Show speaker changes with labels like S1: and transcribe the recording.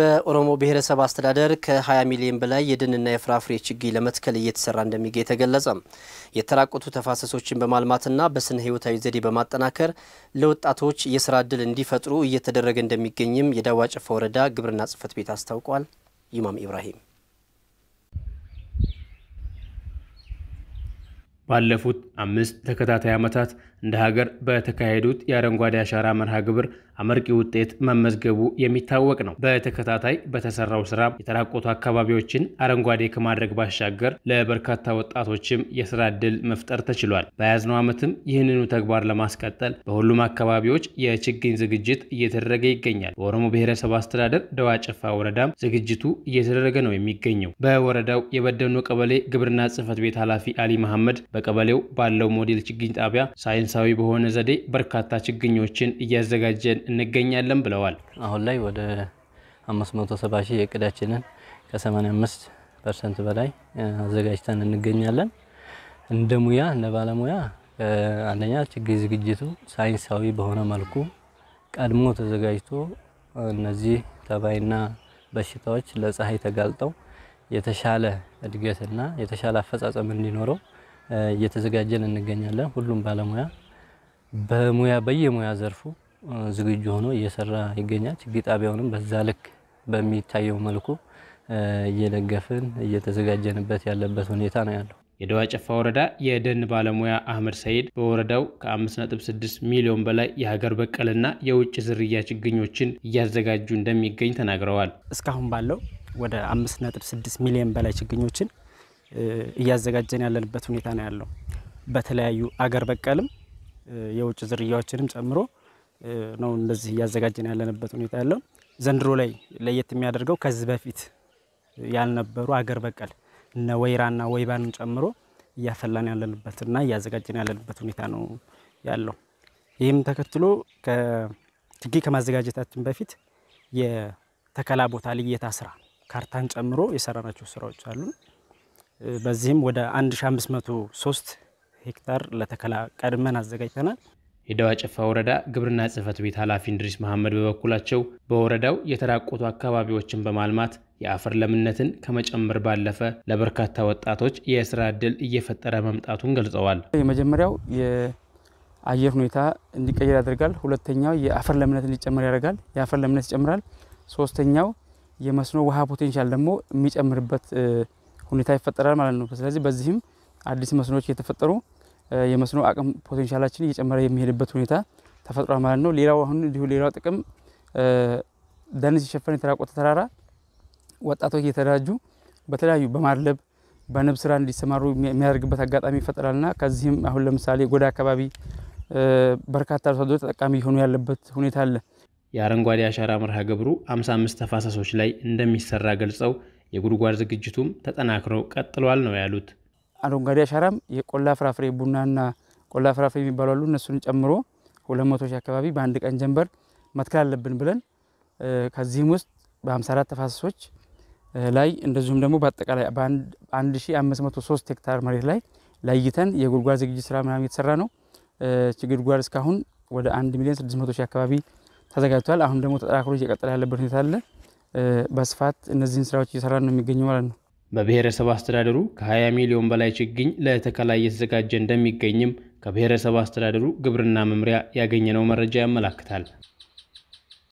S1: በኦሮሞ ብሔረሰብ አስተዳደር ከ20 ሚሊዮን በላይ የደንና የፍራፍሬ ችግኝ ለመትከል እየተሰራ እንደሚገኝ ተገለጸ። የተራቆቱ ተፋሰሶችን በማልማትና በስነ ህይወታዊ ዘዴ በማጠናከር ለወጣቶች የስራ ዕድል እንዲፈጥሩ እየተደረገ እንደሚገኝም የዳዋ ጭፋ ወረዳ ግብርና ጽህፈት ቤት አስታውቋል። ይማም ኢብራሂም
S2: ባለፉት አምስት ተከታታይ ዓመታት እንደ ሀገር በተካሄዱት የአረንጓዴ አሻራ መርሃ ግብር አመርቂ ውጤት መመዝገቡ የሚታወቅ ነው። በተከታታይ በተሰራው ስራ የተራቆቱ አካባቢዎችን አረንጓዴ ከማድረግ ባሻገር ለበርካታ ወጣቶችም የስራ ዕድል መፍጠር ተችሏል። በያዝነው ዓመትም ይህንኑ ተግባር ለማስቀጠል በሁሉም አካባቢዎች የችግኝ ዝግጅት እየተደረገ ይገኛል። በኦሮሞ ብሔረሰብ አስተዳደር ደዋ ጨፋ ወረዳም ዝግጅቱ እየተደረገ ነው የሚገኘው። በወረዳው የበደኖ ቀበሌ ግብርና ጽህፈት ቤት ኃላፊ አሊ መሐመድ በቀበሌው ባለው ሞዴል ችግኝ ጣቢያ ሳይንሳዊ በሆነ ዘዴ በርካታ ችግኞችን እያዘጋጀን እንገኛለን ብለዋል።
S3: አሁን ላይ ወደ 570 ሺህ ከ85 ፐርሰንት በላይ አዘጋጅተን እንገኛለን። እንደ ሙያ እንደ ባለሙያ አንደኛ ችግኝ ዝግጅቱ ሳይንሳዊ በሆነ መልኩ ቀድሞ ተዘጋጅቶ እነዚህ ተባይና በሽታዎች ለፀሐይ ተጋልጠው የተሻለ እድገትና የተሻለ አፈጻጸም እንዲኖረው እየተዘጋጀን እንገኛለን። ሁሉም ባለሙያ በሙያ በየሙያ ዘርፉ ዝግጁ ሆኖ እየሰራ ይገኛል። ችግኝ ጣቢያውንም በዛ ልክ በሚታየው መልኩ እየደገፍን እየተዘጋጀንበት ያለበት ሁኔታ ነው ያለው።
S2: የደዋ ጨፋ ወረዳ የደን ባለሙያ አህመድ ሰይድ በወረዳው ከ5.6 ሚሊዮን በላይ የሀገር በቀልና የውጭ ዝርያ ችግኞችን እያዘጋጁ እንደሚገኝ ተናግረዋል።
S1: እስካሁን ባለው ወደ 5.6 ሚሊዮን በላይ ችግኞችን እያዘጋጀን ያለንበት ሁኔታ ነው ያለው። በተለያዩ አገር በቀልም የውጭ ዝርያዎችንም ጨምሮ ነው እንደዚህ እያዘጋጀን ያለንበት ሁኔታ ያለው። ዘንድሮ ላይ ለየት የሚያደርገው ከዚህ በፊት ያልነበሩ አገር በቀል እነ ወይራና ወይባንም ጨምሮ እያፈላን ያለንበትና እያዘጋጀን ያለንበት ሁኔታ ነው ያለው። ይህም ተከትሎ ችግኝ ከማዘጋጀታችን በፊት የተከላ ቦታ ልየታ ስራ ካርታን ጨምሮ የሰራናቸው ስራዎች አሉ። በዚህም ወደ 1503 ሄክታር ለተከላ ቀድመን አዘጋጅተናል።
S2: የደዋ ጨፋ ወረዳ ግብርና ጽህፈት ቤት ኃላፊ እንድሪስ መሐመድ በበኩላቸው በወረዳው የተራቆቱ አካባቢዎችን በማልማት የአፈር ለምነትን ከመጨመር ባለፈ ለበርካታ ወጣቶች የስራ ዕድል እየፈጠረ መምጣቱን ገልጸዋል።
S4: የመጀመሪያው የአየር ሁኔታ እንዲቀየር ያደርጋል። ሁለተኛው የአፈር ለምነት እንዲጨምር ያደርጋል። የአፈር ለምነት ይጨምራል። ሶስተኛው የመስኖ ውሃ ፖቴንሻል ደግሞ የሚጨምርበት ሁኔታ ይፈጠራል ማለት ነው። ስለዚህ በዚህም አዲስ መስኖዎች እየተፈጠሩ የመስኖ አቅም ፖቴንሻላችን እየጨመረ የሚሄድበት ሁኔታ ተፈጥሯል ማለት ነው። ሌላው አሁን እንዲሁ ሌላው ጥቅም ደን ሲሸፈን የተራቆተ ተራራ ወጣቶች እየተደራጁ በተለያዩ በማድለብ በንብ ስራ እንዲሰማሩ የሚያደርግበት አጋጣሚ ይፈጠራልና ከዚህም አሁን ለምሳሌ ጎዳ አካባቢ በርካታ አርሶ አደሮች ተጠቃሚ የሆኑ ያለበት ሁኔታ አለ።
S2: የአረንጓዴ አሻራ መርሃ ግብሩ 55 ተፋሰሶች ላይ እንደሚሰራ ገልጸው የጉድጓድ ዝግጅቱም ተጠናክሮ ቀጥሏል ነው ያሉት።
S4: አረንጓዴ አሻራም የቆላ ፍራፍሬ ቡናና ቆላ ፍራፍሬ የሚባሉ አሉ። እነሱን ጨምሮ ሁለት መቶ ሺህ አካባቢ በአንድ ቀን ጀንበር መትከል አለብን ብለን ከዚህም ውስጥ በ54 ተፋሰሶች ላይ እንደዚሁም ደግሞ በአጠቃላይ በ1503 ሄክታር መሬት ላይ ለይተን የጉድጓድ ዝግጅት ስራ ምናምን የተሰራ ነው። ጉድጓድ እስካሁን ወደ 1 ሚሊዮን 600 ሺህ አካባቢ ተዘጋጅቷል። አሁን ደግሞ ተጠራክሮ እየቀጠለ ያለበት ሁኔታ አለ። በስፋት እነዚህን ስራዎች እየሰራ ነው የሚገኙ ማለት ነው። በብሔረሰብ አስተዳደሩ ከ20 ሚሊዮን በላይ
S2: ችግኝ ለተከላ እየተዘጋጀ እንደሚገኝም ከብሔረሰብ አስተዳደሩ ግብርና መምሪያ ያገኘነው መረጃ ያመላክታል።